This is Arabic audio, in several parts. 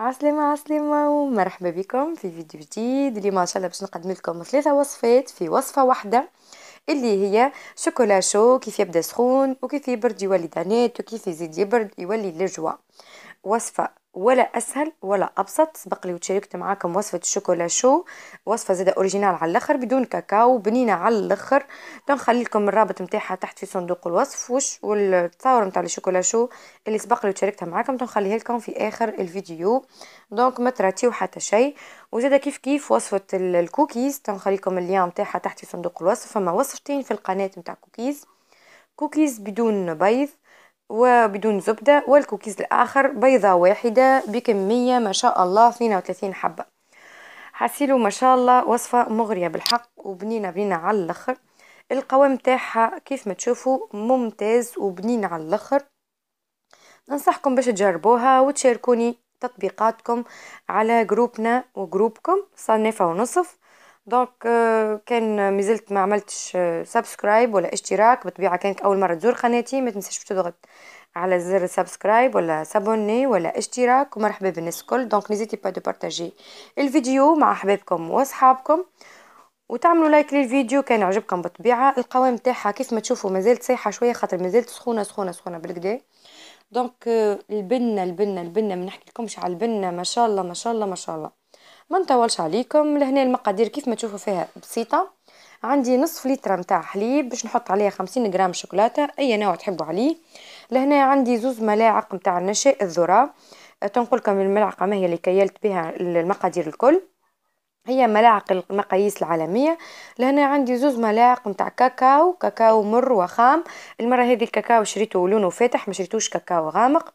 عسلامة عسلامة ومرحبا بكم في فيديو جديد اليوم ان شاء الله باش نقدم لكم ثلاثه وصفات في وصفه واحده اللي هي شوكولا شو كيف يبدا سخون وكيف يبرد يولي دانات وكيف يزيد يبرد يولي لجوة وصفه ولا اسهل ولا ابسط سبق لي وتشاركت معاكم وصفه الشوكولا شو وصفه زاده اوريجينال على الاخر بدون كاكاو بنينه على الاخر نخلي لكم الرابط نتاعها تحت في صندوق الوصف وش والتصاور نتاع الشوكولا شو اللي سبق لي وتشاركتها معاكم نخليها لكم في اخر الفيديو دونك ما تراتيو حتى شيء وزاده كيف كيف وصفه الكوكيز تنخلي لكم اللين نتاعها تحت في صندوق الوصف فما وصفتين في القناه نتاع كوكيز كوكيز بدون بيض وبدون زبدة والكوكيز الآخر بيضة واحدة بكمية ما شاء الله 32 حبة حاسيلو ما شاء الله وصفة مغرية بالحق وبنينة بنينة على الآخر القوام تاعها كيف ما تشوفوا ممتاز وبنين على الآخر ننصحكم باش تجربوها وتشاركوني تطبيقاتكم على جروبنا وجروبكم صنفة ونصف دونك آه، كان مازلت ما عملتش آه، سبسكرايب ولا اشتراك بالطبيعه كانك اول مره تزور قناتي ما تنساش تضغط على زر سبسكرايب ولا سابوني ولا اشتراك ومرحبا بالناس الكل دونك نيزيتي با دو بارتاجي الفيديو مع احبابكم واصحابكم وتعملوا لايك للفيديو كان عجبكم بالطبيعه القوام تاعها كيف ما تشوفوا مازالت سايحه شويه خاطر مازالت سخونه سخونه سخونه بالكدا دونك البنه البنه البنه ما نحكي لكمش على البنه ما شاء الله ما شاء الله ما شاء الله ما نطولش عليكم لهنا المقادير كيف ما تشوفوا فيها بسيطه عندي نصف لتر نتاع حليب باش نحط عليها خمسين غرام شوكولاته اي نوع تحبوا عليه لهنا عندي زوز ملاعق نتاع النشاء الذره أه، تنقولكم الملعقه ما هي اللي كيلت بها المقادير الكل هي ملاعق المقاييس العالميه لهنا عندي زوز ملاعق نتاع كاكاو كاكاو مر وخام المره هذه الكاكاو شريته لونه فاتح ما شريتوش كاكاو غامق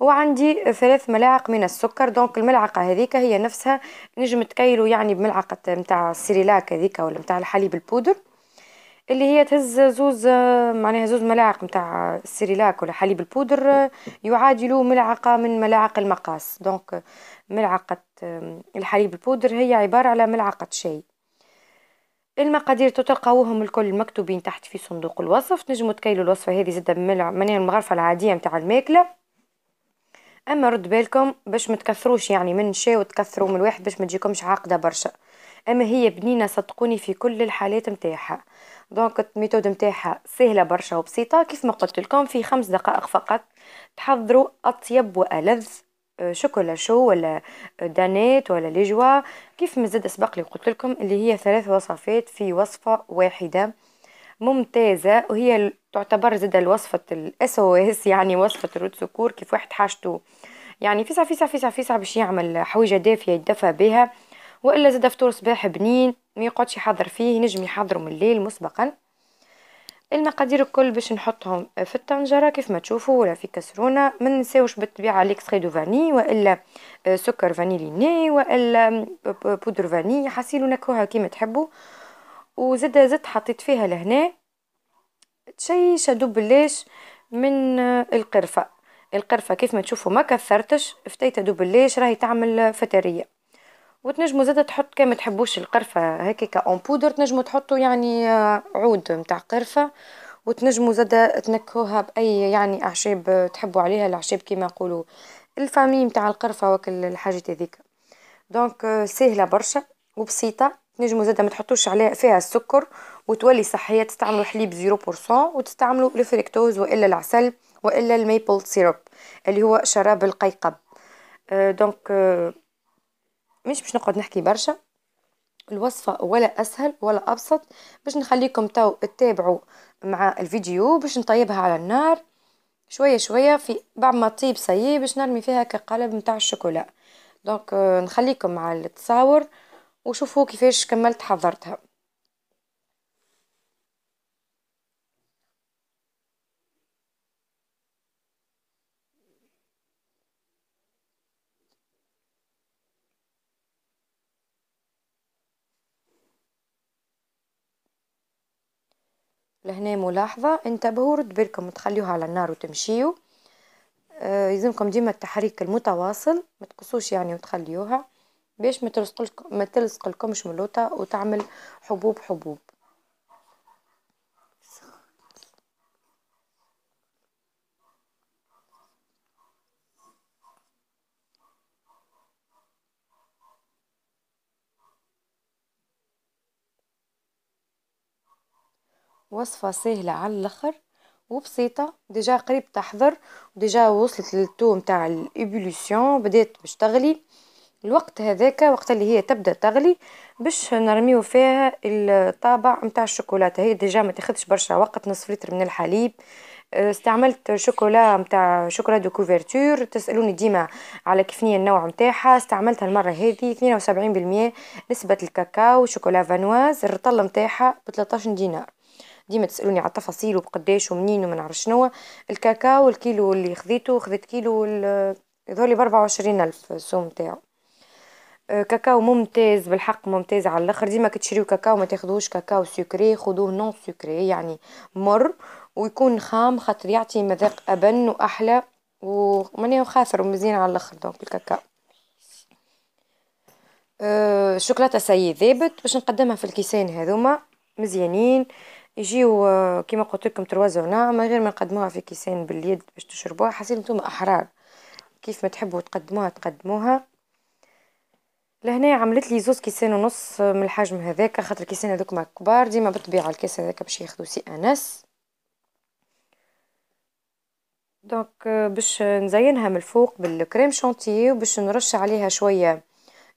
وعندي ثلاث ملاعق من السكر دونك الملعقه هذيك هي نفسها نجم تكيلو يعني بملعقه نتاع السيريلاك هذيك ولا نتاع الحليب البودر اللي هي تهز زوز معناها زوز ملاعق نتاع السيريلاك ولا حليب البودر يعادل ملعقه من ملاعق المقاس دونك ملعقه الحليب البودر هي عباره على ملعقه شاي المقادير تلقاوهم الكل مكتوبين تحت في صندوق الوصف تنجموا تكيلوا الوصفه هذه زاده من المغرفه العاديه نتاع الماكله اما رد بالكم باش ما تكثروش يعني من شيء وتكثروا من الواحد باش ما تجيكمش عاقده برشا اما هي بنينه صدقوني في كل الحالات نتاعها دونك الميثود نتاعها سهله برشا وبسيطه كيف ما قلت لكم في خمس دقائق فقط تحضروا اطيب والذ آه، شوكولا شو ولا دانيت ولا ليجوا كيف ما زاد سبق لي قلت لكم اللي هي ثلاث وصفات في وصفه واحده ممتازة وهي تعتبر زاد وصفة الاس او اس يعني وصفة الروت سكور كيف واحد حاجته يعني فيسع فيسع فيسع فيسع باش يعمل حويجة دافية يدفى بها والا زاد فطور صباح بنين ما يقعدش يحضر فيه نجم يحضره من الليل مسبقا المقادير الكل باش نحطهم في الطنجرة كيف ما تشوفوا ولا في كسرونة ما ننساوش بالطبيعة ليكستري دو فاني والا آه، سكر فانيلي ني والا بودر فاني حسيلوا نكوها كيما تحبوا وزاد زدت حطيت فيها لهنا تشيش دوب ليش من القرفه القرفه كيف ما تشوفوا ما كثرتش دوب ليش راهي تعمل فتريه وتنجموا زاده تحط كان ما تحبوش القرفه هكاك كأون بودر تنجموا تحطوا يعني عود نتاع قرفه وتنجموا زاده تنكهوها باي يعني اعشاب تحبوا عليها الاعشاب كيما نقولوا الفامي نتاع القرفه وكل الحاجات هذيك دونك سهله برشا وبسيطه تنجموا زاده ما تحطوش عليها فيها السكر وتولي صحيه تستعملوا حليب 0% وتستعملوا الفريكتوز والا العسل والا الميبل سيروب اللي هو شراب القيقب أه دونك أه مش باش نقعد نحكي برشا الوصفة ولا أسهل ولا أبسط باش نخليكم تو تتابعوا مع الفيديو باش نطيبها على النار شوية شوية في بعد ما تطيب صيي باش نرمي فيها كقالب متاع الشوكولا دونك أه نخليكم مع التصاور وشوفوا كيفاش كملت حضرتها لهنا ملاحظة انتبهوا رد بالكم تخليوها على النار وتمشيو آه يلزمكم ديما التحريك المتواصل ما تقصوش يعني وتخليوها باش متلصقلكمش من ملوطه وتعمل حبوب حبوب وصفة سهلة على الاخر وبسيطة ديجا قريب تحضر ديجا وصلت للتو متاع الابوليسيون بدات باش تغلي الوقت هذاك وقت اللي هي تبدا تغلي باش نرميو فيها الطابع نتاع الشوكولاتة هي ديجا ما تاخذش برشا وقت نصف لتر من الحليب آه، استعملت شوكولا نتاع شوكولا دو كوفرتور تسالوني ديما على كيفنية النوع نتاعها استعملتها المره هذه 72% نسبه الكاكاو شوكولا فانواز الرطل نتاعها ب 13 دينار ديما تسالوني على التفاصيل وبقداش ومنين وما نعرف شنو الكاكاو الكيلو اللي خذيته خذيت كيلو يظهر لي ب 24000 السوم نتاعو آه، كاكاو ممتاز بالحق ممتاز على الاخر ديما كتشريو كاكاو ما تاخذوش كاكاو سكري خذوه نون سكري يعني مر ويكون خام خاطر يعطي مذاق ابن واحلى وماني خاثر ومزيان على الاخر دونك الكاكاو أه سي ذابت باش نقدمها في الكيسين هذوما مزيانين يجيو آه، كيما قلت لكم تروازو ما غير ما نقدموها في كيسين باليد باش تشربوها حاسين نتوما احرار كيف ما تحبوا تقدموها تقدموها لهنايا عملت لي زوز كيسان ونص من الحجم هذاك خاطر الكيسان هذوكما كبار ديما بالطبيعه الكيس هذاك باش ياخذوا سي انس دونك euh, باش نزينها من الفوق بالكريم شانتيه وباش نرش عليها شويه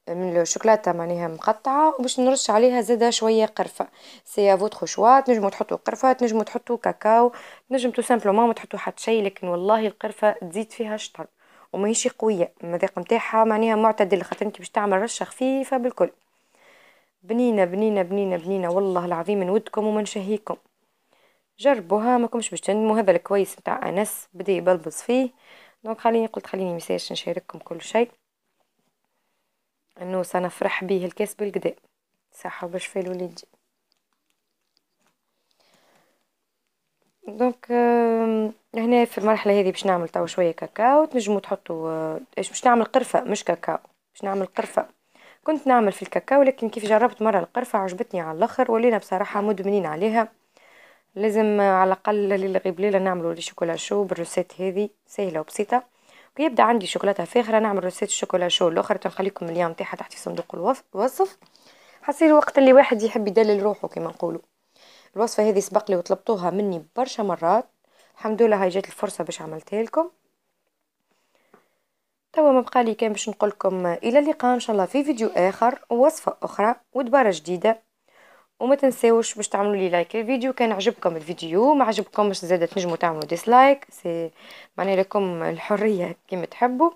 من الشوكولاته معناها مقطعه وباش نرش عليها زاده شويه قرفه سي فوتر شوا تنجمو تحطوا قرفه تنجمو تحطوا كاكاو تنجم تو سامبلومون ما تحطوا حتى شيء لكن والله القرفه تزيد فيها شطر وماهيش قويه المذاق نتاعها معناها معتدل خاطر انت باش تعمل رشه خفيفه بالكل بنينه بنينه بنينه بنينه والله العظيم نودكم ومنشهيكم جربوها ماكمش باش تنمو هذا الكويس نتاع انس بدا يبلبص فيه دونك خليني قلت خليني مساج نشارككم كل شيء انه سنفرح به الكاس بالقدا صحه وبشفاء لوليدي دونك هنا في المرحلة هذه باش نعمل توا شوية كاكاو تنجمو تحطو آه، باش نعمل قرفة مش كاكاو باش نعمل قرفة كنت نعمل في الكاكاو لكن كيف جربت مرة القرفة عجبتني على الاخر ولينا بصراحة مدمنين عليها لازم آه، على الاقل للغيب ليلة نعملو لي شوكولا شو بالروسيت هذه سهلة وبسيطة ويبدا عندي شوكولاتة فاخرة نعمل روسيت الشوكولا شو الاخرى تنخليكم اليوم تاعها تحت في صندوق الوصف حصير وقت اللي واحد يحب يدلل روحه كما نقولوا الوصفة هذه سبق لي وطلبتوها مني برشا مرات الحمد لله هاي جات الفرصة باش عملتها لكم توا ما بقى لي كان باش نقول لكم الى اللقاء ان شاء الله في فيديو اخر ووصفه اخرى ودباره جديده وما تنساوش باش تعملوا لي لايك للفيديو كان عجبكم الفيديو ما عجبكمش زاد تنجموا تعملوا ديسلايك سي معناها لكم الحريه كيما تحبوا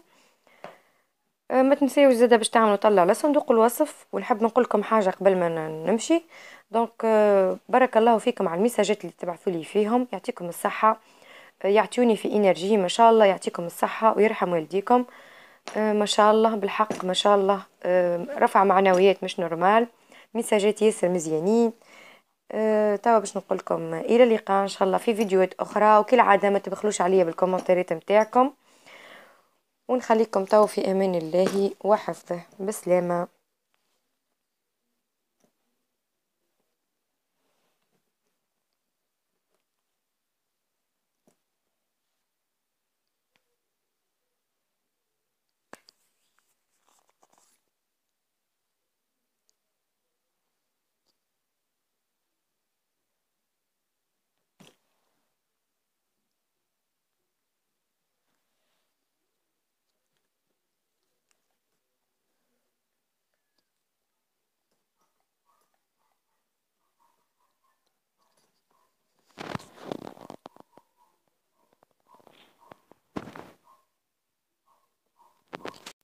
أه، ما تنسيو زاده باش تعملوا طلع لصندوق الوصف ونحب نقول لكم حاجه قبل ما نمشي دونك أه، بارك الله فيكم على المساجات اللي تبعثوا لي فيهم يعطيكم الصحه أه، يعطيوني في انرجي ما شاء الله يعطيكم الصحه ويرحم والديكم ما شاء الله بالحق ما شاء الله رفع معنويات مش نورمال مساجات ياسر مزيانين توا باش نقول لكم الى اللقاء ان شاء الله في فيديوهات اخرى وكالعاده ما تبخلوش عليا بالكومنتات نتاعكم ونخليكم تو في أمان الله وحفظه بسلامة.